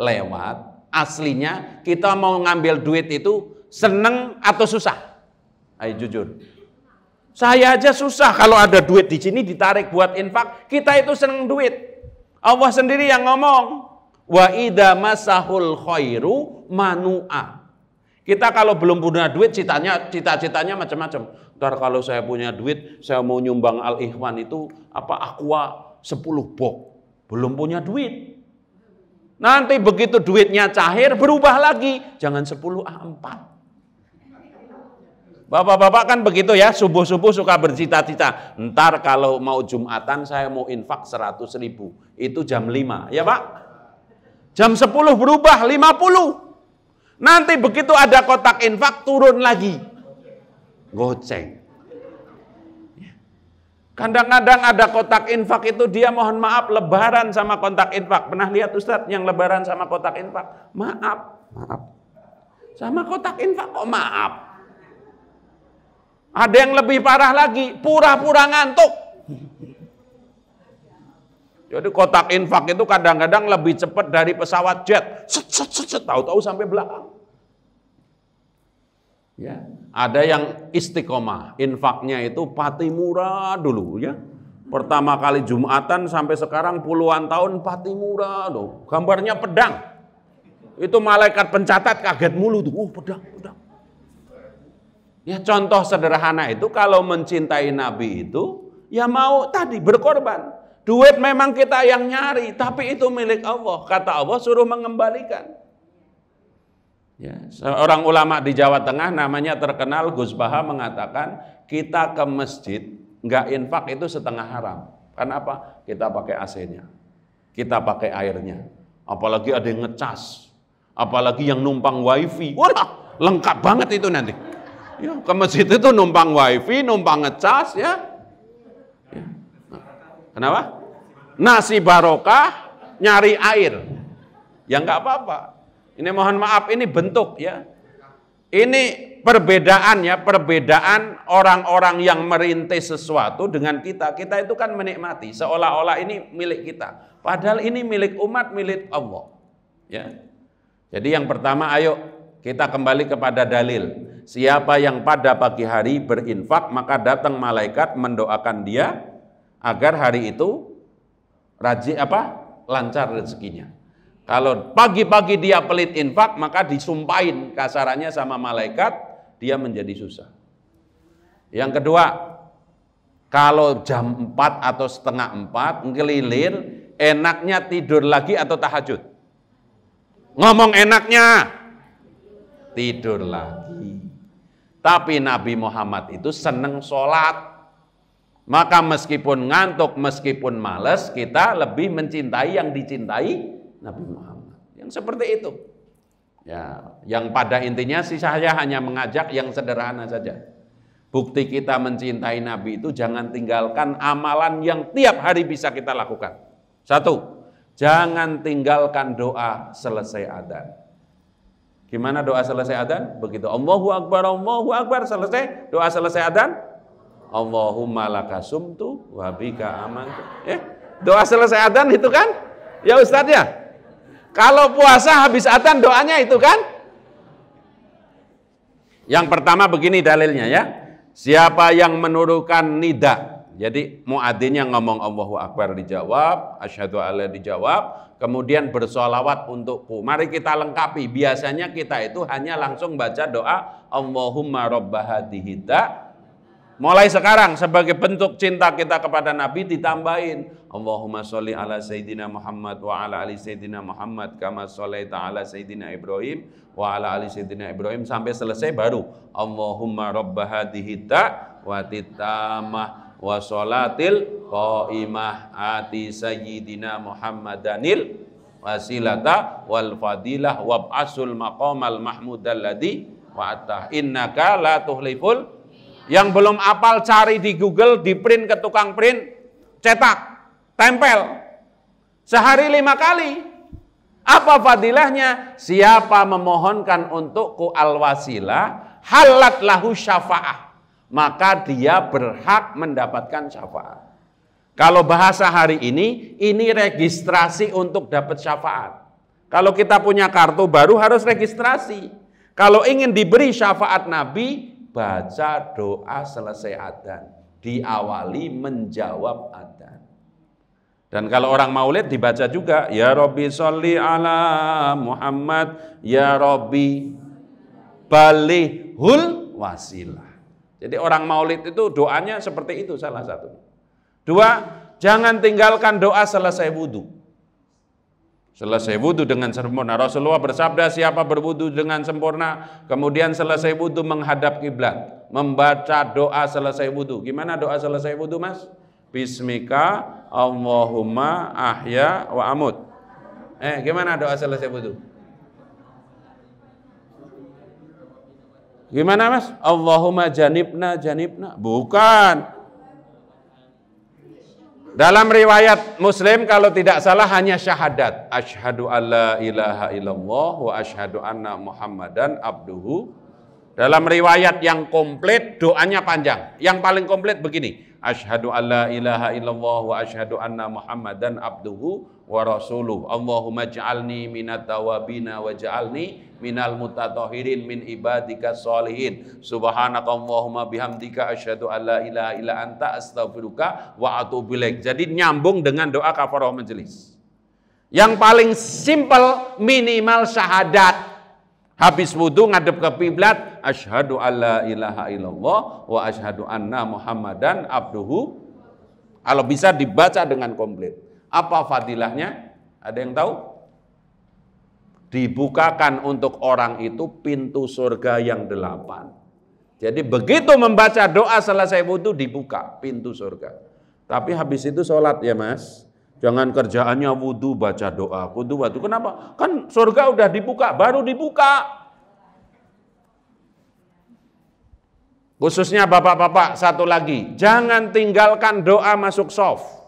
lewat aslinya kita mau ngambil duit itu seneng atau susah? Ayo jujur. Saya aja susah kalau ada duit di sini ditarik buat infak, kita itu seneng duit. Allah sendiri yang ngomong, wa idza masahul khairu manu'a. Kita kalau belum punya duit, citanya, cita-citanya macam-macam. Ntar kalau saya punya duit, saya mau nyumbang Al Ikhwan itu apa aqua 10 box. Belum punya duit. Nanti begitu duitnya cair, berubah lagi. Jangan 10 ah 4 Bapak-bapak kan begitu ya, subuh-subuh suka bercita-cita. Ntar kalau mau Jumatan saya mau infak 100 ribu. Itu jam 5. Ya Pak? Jam 10 berubah 50. Nanti begitu ada kotak infak turun lagi. Goceng. Kadang-kadang ada kotak infak itu dia mohon maaf lebaran sama kotak infak. Pernah lihat Ustadz yang lebaran sama kotak infak? Maaf, maaf. Sama kotak infak kok maaf. Ada yang lebih parah lagi, pura-pura ngantuk. Jadi kotak infak itu kadang-kadang lebih cepat dari pesawat jet. tahu-tahu sampai belakang. Ya, ada yang istiqomah, infaknya itu pati murah dulu ya. Pertama kali Jumatan sampai sekarang puluhan tahun pati murah loh. Gambarnya pedang. Itu malaikat pencatat kaget mulu tuh. Oh, pedang, pedang. Ya contoh sederhana itu kalau mencintai Nabi itu ya mau tadi berkorban Duit memang kita yang nyari, tapi itu milik Allah. Kata Allah suruh mengembalikan. Ya, seorang ulama di Jawa Tengah namanya terkenal Gus Baha mengatakan kita ke masjid nggak infak itu setengah haram. Karena apa? Kita pakai AC-nya, kita pakai airnya, apalagi ada yang ngecas, apalagi yang numpang wifi. Wah, lengkap banget itu nanti. Ya, ke masjid itu numpang wifi, numpang ngecas ya. ya. Kenapa? nasi barokah, nyari air. Ya nggak apa-apa. Ini mohon maaf, ini bentuk ya. Ini perbedaan ya, perbedaan orang-orang yang merintis sesuatu dengan kita. Kita itu kan menikmati, seolah-olah ini milik kita. Padahal ini milik umat, milik Allah. Ya. Jadi yang pertama, ayo kita kembali kepada dalil. Siapa yang pada pagi hari berinfak, maka datang malaikat mendoakan dia agar hari itu rajin apa? lancar rezekinya. Kalau pagi-pagi dia pelit infak, maka disumpahin kasarannya sama malaikat, dia menjadi susah. Yang kedua, kalau jam 4 atau setengah 4 ngelilir, enaknya tidur lagi atau tahajud? Ngomong enaknya tidur lagi. Tapi Nabi Muhammad itu seneng sholat. Maka meskipun ngantuk, meskipun males, kita lebih mencintai yang dicintai Nabi Muhammad. Yang seperti itu. Ya, yang pada intinya sih saya hanya mengajak yang sederhana saja. Bukti kita mencintai Nabi itu jangan tinggalkan amalan yang tiap hari bisa kita lakukan. Satu, jangan tinggalkan doa selesai adan. Gimana doa selesai adan? Begitu Allahu akbar Allahu akbar selesai, doa selesai adan. Allahumma laka sumtu wa bika amantu. Eh, doa selesai adzan itu kan? Ya Ustaz ya. Kalau puasa habis adzan doanya itu kan? Yang pertama begini dalilnya ya. Siapa yang menurunkan nida? Jadi muadzinnya ngomong Allahu Akbar dijawab, asyhadu alla dijawab, kemudian bersolawat untukku. Mari kita lengkapi. Biasanya kita itu hanya langsung baca doa Allahumma rabbahadihida Mulai sekarang sebagai bentuk cinta kita kepada Nabi ditambahin Allahumma sholli ala sayyidina Muhammad wa ala ali sayyidina Muhammad kama sholaita ala sayyidina Ibrahim wa ala ali sayyidina Ibrahim sampai selesai baru Allahumma rabb hadhihi wa titamah wa sholatil qaimah ati sayyidina Muhammadanil wasilata wal fadilah wab'asul maqamal mahmudalladhi wa atta innaka la tuhliful yang belum apal cari di Google, di print ke tukang print, cetak, tempel. Sehari lima kali. Apa fadilahnya? Siapa memohonkan untukku al-wasilah, halat lahu syafa'ah. Maka dia berhak mendapatkan syafa'at. Kalau bahasa hari ini, ini registrasi untuk dapat syafa'at. Kalau kita punya kartu baru harus registrasi. Kalau ingin diberi syafaat Nabi, baca doa selesai adzan, diawali menjawab adzan. Dan kalau orang maulid dibaca juga, ya Robi sholli ala Muhammad, ya Robi balihul wasilah. Jadi orang maulid itu doanya seperti itu salah satu. Dua, jangan tinggalkan doa selesai wudhu. Selesai wudhu dengan sempurna. Rasulullah bersabda, siapa berwudhu dengan sempurna, kemudian selesai wudhu menghadap kiblat, membaca doa selesai wudhu. Gimana doa selesai wudhu, Mas? Bismika Allahumma ahya wa amut. Eh, gimana doa selesai wudhu? Gimana mas? Allahumma janibna janibna. Bukan. Dalam riwayat Muslim kalau tidak salah hanya syahadat. ashadu alla ilaha illallah wa ashadu anna Muhammadan abduhu. Dalam riwayat yang komplit doanya panjang. Yang paling komplit begini. ashadu alla ilaha illallah wa ashadu anna Muhammadan abduhu wa rasuluh. Allahumma ja'alni minat tawabina wa ja'alni minal mutatahirin min ibadika salihin. Allahumma bihamdika asyhadu alla ilaha illa anta astaghfiruka wa atubu ilaik. Jadi nyambung dengan doa kafarah majelis. Yang paling simpel minimal syahadat. Habis wudhu ngadep ke kiblat, asyhadu alla ilaha illallah wa asyhadu anna Muhammadan abduhu. Kalau bisa dibaca dengan komplit. Apa fadilahnya? Ada yang tahu? Dibukakan untuk orang itu pintu surga yang delapan. Jadi begitu membaca doa selesai wudhu dibuka pintu surga. Tapi habis itu sholat ya mas. Jangan kerjaannya wudhu baca doa, wudhu wudhu. Kenapa? Kan surga udah dibuka, baru dibuka. Khususnya bapak-bapak, satu lagi, jangan tinggalkan doa masuk soft.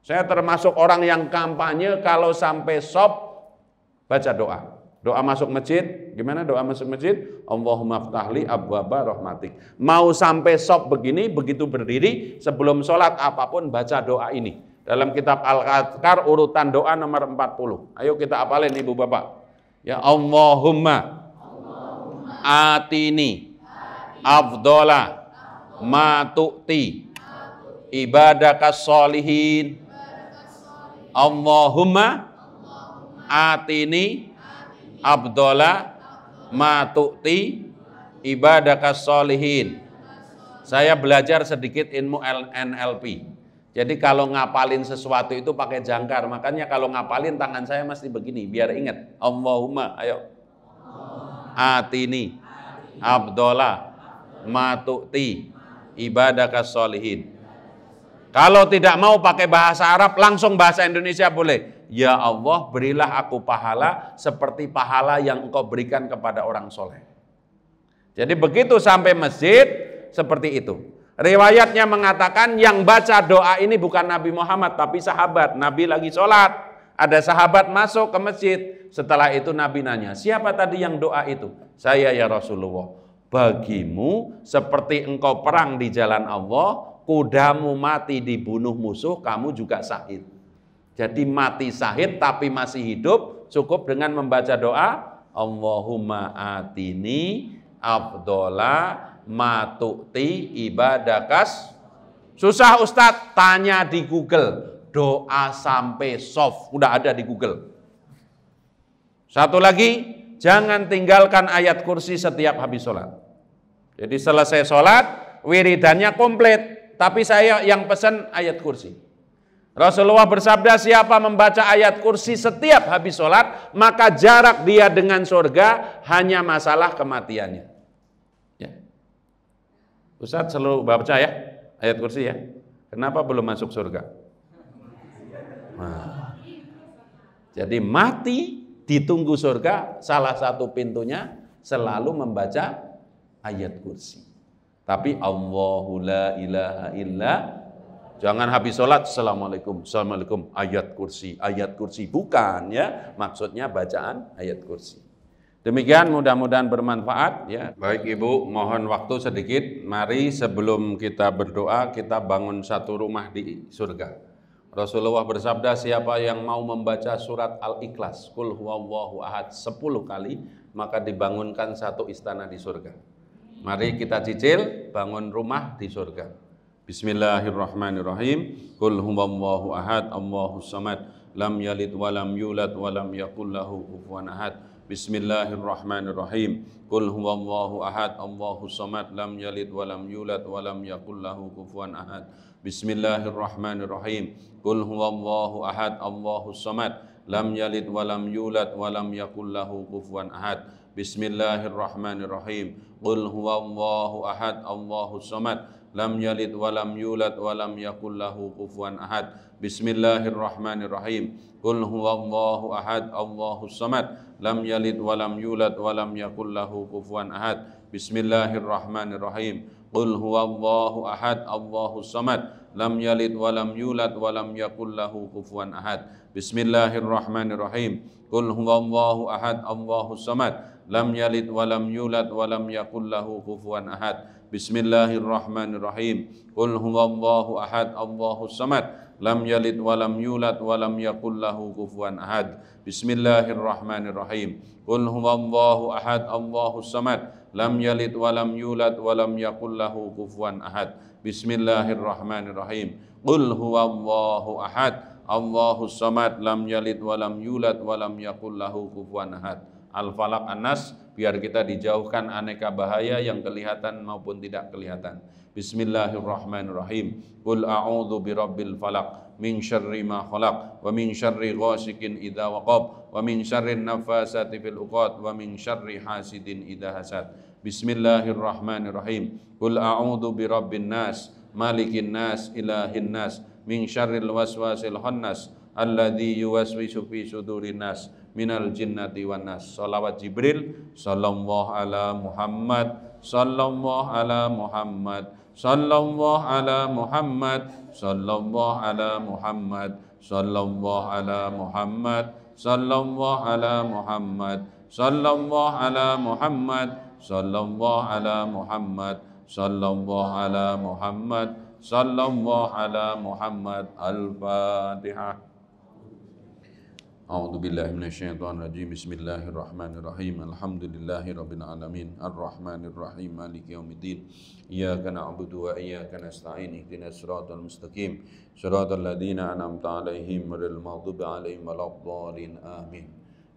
Saya termasuk orang yang kampanye kalau sampai sop baca doa. Doa masuk masjid, gimana doa masuk masjid? Allahumma ftahli abwaba rahmatik. Mau sampai sop begini, begitu berdiri, sebelum sholat apapun baca doa ini. Dalam kitab Al-Qadkar urutan doa nomor 40. Ayo kita apalin ibu bapak. Ya Allahumma, Allahumma. atini, atini. afdola ibadah kasolihin Allahumma atini abdola Matuti tu'ti ibadakas solihin. Saya belajar sedikit ilmu NLP. Jadi kalau ngapalin sesuatu itu pakai jangkar. Makanya kalau ngapalin tangan saya mesti begini biar ingat. Allahumma ayo. Atini Abdullah. Matuti ibadah kasolihin. Kalau tidak mau pakai bahasa Arab, langsung bahasa Indonesia boleh. Ya Allah, berilah aku pahala seperti pahala yang engkau berikan kepada orang soleh. Jadi begitu sampai masjid, seperti itu. Riwayatnya mengatakan yang baca doa ini bukan Nabi Muhammad, tapi sahabat. Nabi lagi sholat, ada sahabat masuk ke masjid. Setelah itu Nabi nanya, siapa tadi yang doa itu? Saya ya Rasulullah bagimu seperti engkau perang di jalan Allah, kudamu mati dibunuh musuh, kamu juga sahid. Jadi mati sahid tapi masih hidup cukup dengan membaca doa Allahumma atini abdola matukti ibadakas susah Ustadz tanya di Google doa sampai soft udah ada di Google satu lagi jangan tinggalkan ayat kursi setiap habis sholat jadi selesai sholat, wiridannya komplit. Tapi saya yang pesan ayat kursi. Rasulullah bersabda siapa membaca ayat kursi setiap habis sholat, maka jarak dia dengan surga hanya masalah kematiannya. Ya. Ustaz selalu baca ya, ayat kursi ya. Kenapa belum masuk surga? Nah. Jadi mati ditunggu surga, salah satu pintunya selalu membaca ayat kursi. Tapi Allahu la ilaha illa Jangan habis sholat, Assalamualaikum, Assalamualaikum, ayat kursi, ayat kursi. Bukan ya, maksudnya bacaan ayat kursi. Demikian mudah-mudahan bermanfaat ya. Baik Ibu, mohon waktu sedikit. Mari sebelum kita berdoa, kita bangun satu rumah di surga. Rasulullah bersabda, siapa yang mau membaca surat Al-Ikhlas, Kul ahad, 10 kali, maka dibangunkan satu istana di surga. Mari kita cicil bangun rumah di surga. Bismillahirrahmanirrahim. Qul huwallahu ahad, Allahu samad, lam yalid wa lam yulad wa lam yakul lahu kufuwan ahad. Bismillahirrahmanirrahim. Qul huwallahu ahad, Allahu samad, lam yalid wa lam yulad wa lam yakul lahu kufuwan ahad. Bismillahirrahmanirrahim. Qul huwallahu ahad, Allahu samad, lam yalid wa lam yulad wa lam yakul lahu kufuwan ahad. Bismillahirrahmanirrahim. Qul Allahu ahad, Allahu samad, lam yalid wa lam yulad wa lam yakul lahu kufuwan ahad. Bismillahirrahmanirrahim. Qul Allahu ahad, Allahu samad, lam yalid wa lam yulad wa lam yakul lahu kufuwan ahad. Bismillahirrahmanirrahim. Qul Allahu ahad Allahu samad lam yalid wa lam yulad wa lam yakul lahu kufuwan ahad Bismillahirrahmanirrahim Qul Allahu ahad Allahu samad lam yalid wa lam yulad wa lam yakul lahu kufuwan ahad Bismillahirrahmanirrahim Qul Allahu ahad Allahu samad lam yalid wa lam yulad wa lam yakul lahu kufuwan ahad Bismillahirrahmanirrahim Qul Allahu ahad Allahu samad lam yalid wa lam yulad wa lam yakul lahu kufuwan ahad. Bismillahirrahmanirrahim. Qul huwallahu ahad. Allahu samad lam yalid wa lam yulad wa lam yakul lahu kufuwan ahad. Al-Falaq An-Nas biar kita dijauhkan aneka bahaya yang kelihatan maupun tidak kelihatan. Bismillahirrahmanirrahim. Qul a'udzu birabbil falaq min syarri ma khalaq wa min syarri ghasikin idza waqab wa min syarri nafasati fil uqad wa min syarri hasidin idza hasad Bismillahirrahmanirrahim Qul a'udzu birabbin nas malikin nas ilahin nas min syarril waswasil khannas alladzi yuwaswisu fi sudurin nas minal jinnati wan nas salawat jibril sallallahu ala muhammad sallallahu ala muhammad sallallahu ala Muhammad sallallahu ala Muhammad sallallahu ala Muhammad sallallahu ala Muhammad sallallahu ala Muhammad sallallahu ala Muhammad sallallahu ala Muhammad sallallahu ala Muhammad al-Fatihah A'udzu billahi minasyaitonir rajim. Bismillahirrahmanirrahim. Alhamdulillahi rabbil alamin. Arrahmanir rahim. Maliki yaumiddin. Iyyaka na'budu wa iyyaka nasta'in. Ihdinas siratal mustaqim. Siratal ladzina an'amta 'alaihim ghairil maghdubi 'alaihim waladdallin. Amin.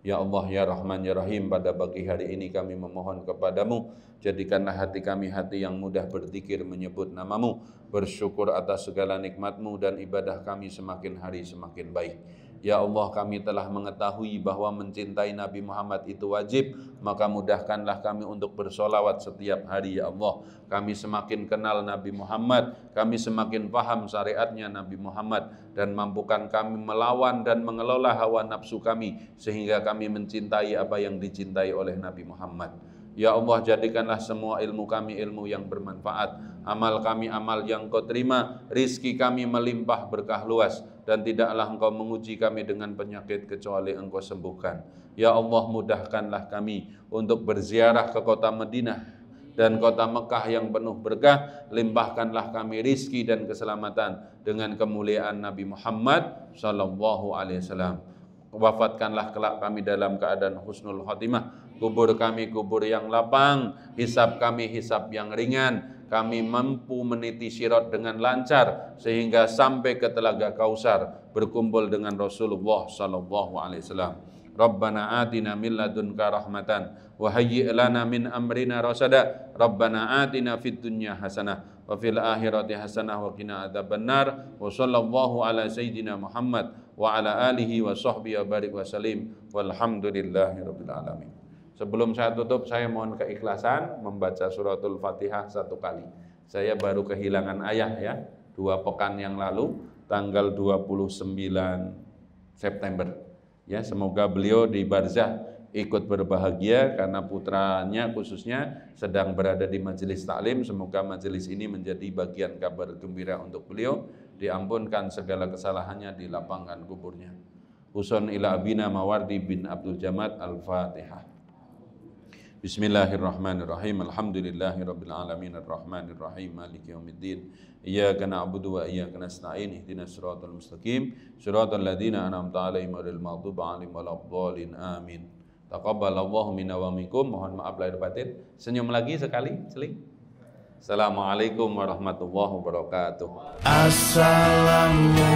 Ya Allah, Ya Rahman, Ya Rahim, pada pagi hari ini kami memohon kepadamu, jadikanlah hati kami hati yang mudah berzikir menyebut namamu, bersyukur atas segala nikmatmu dan ibadah kami semakin hari semakin baik. Ya Allah kami telah mengetahui bahwa mencintai Nabi Muhammad itu wajib, maka mudahkanlah kami untuk bersolawat setiap hari ya Allah. Kami semakin kenal Nabi Muhammad, kami semakin paham syariatnya Nabi Muhammad, dan mampukan kami melawan dan mengelola hawa nafsu kami, sehingga kami mencintai apa yang dicintai oleh Nabi Muhammad. Ya Allah jadikanlah semua ilmu kami ilmu yang bermanfaat Amal kami amal yang kau terima Rizki kami melimpah berkah luas dan tidaklah engkau menguji kami dengan penyakit kecuali engkau sembuhkan. Ya Allah mudahkanlah kami untuk berziarah ke kota Madinah dan kota Mekah yang penuh berkah, limpahkanlah kami rizki dan keselamatan dengan kemuliaan Nabi Muhammad Sallallahu Alaihi Wasallam. Wafatkanlah kelak kami dalam keadaan husnul khotimah. Kubur kami kubur yang lapang, hisap kami hisap yang ringan, kami mampu meniti sirat dengan lancar sehingga sampai ke telaga Kausar berkumpul dengan Rasulullah sallallahu alaihi wasallam. Rabbana atina min ladunka rahmatan wa hayyi' lana min amrina rasada. Rabbana atina fid dunya hasanah wa fil akhirati hasanah wa qina adzabannar. Wa sallallahu ala sayidina Muhammad wa ala alihi wa sahbihi wa barik wa salim. Walhamdulillahirabbil alamin. Sebelum saya tutup, saya mohon keikhlasan membaca suratul Fatihah satu kali. Saya baru kehilangan ayah ya, dua pekan yang lalu, tanggal 29 September. Ya, semoga beliau di Barzah ikut berbahagia karena putranya khususnya sedang berada di majelis taklim. Semoga majelis ini menjadi bagian kabar gembira untuk beliau. Diampunkan segala kesalahannya, di lapangan kuburnya. Husun ila abina mawardi bin Abdul Jamad al-Fatihah. Bismillahirrahmanirrahim. Alhamdulillahirabbilalamin arrahmanirrahim maliki yaumiddin. Iyyaka na'budu wa iyyaka nasta'in. Ihdinas siratal mustaqim. Siratal ladzina an'amta 'alaihim ghairil maghdubi 'alaihim waladdallin. Amin. Taqabbalallahu minna wa minkum. Mohon maaf lahir batin. Senyum lagi sekali, seling. Assalamualaikum warahmatullahi wabarakatuh. Assalamualaikum